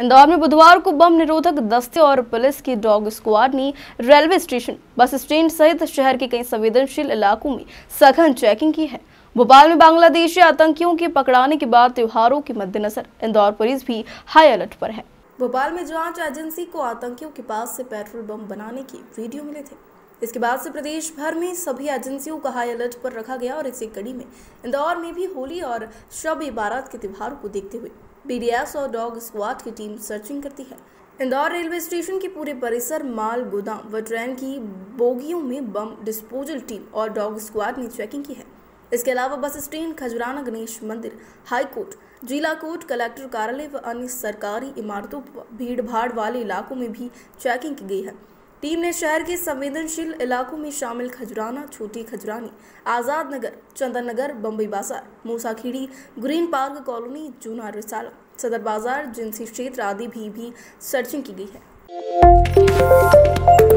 इंदौर में बुधवार को बम निरोधक दस्ते और पुलिस की डॉग स्क्वाड ने रेलवे स्टेशन बस स्टैंड सहित शहर के कई संवेदनशील इलाकों में सघन चेकिंग की है भोपाल में बांग्लादेशी आतंकियों के पकड़ाने के बाद त्योहारों के मद्देनजर इंदौर पुलिस भी हाई अलर्ट पर है भोपाल में जांच एजेंसी को आतंकियों के पास से पेट्रोल बम बनाने की वीडियो मिले थे इसके बाद से प्रदेश भर में सभी एजेंसियों का हाई अलर्ट पर रखा गया और इसी कड़ी में इंदौर में भी होली और शब इबारात के त्यौहार को देखते हुए बीडीएस और डॉग स्क्वाड की टीम सर्चिंग करती है इंदौर रेलवे स्टेशन के पूरे परिसर माल गोदाम व ट्रेन की बोगियों में बम डिस्पोजल टीम और डॉग स्क्वाड ने चेकिंग की है इसके अलावा बस स्टैंड खजुराना गणेश मंदिर हाईकोर्ट जिला कोर्ट कलेक्टर कार्यालय व अन्य सरकारी इमारतों भीड़ भाड़ वाले इलाकों में भी चेकिंग की गई है टीम ने शहर के संवेदनशील इलाकों में शामिल खजुराना छोटी खजुरानी आज़ाद नगर चंदन Nagar Bombay Bazaar Musakhedi Green Park Colony Juna Risala Sadar Bazaar जिनसी क्षेत्र आदि भी भी सर्चिंग की गई है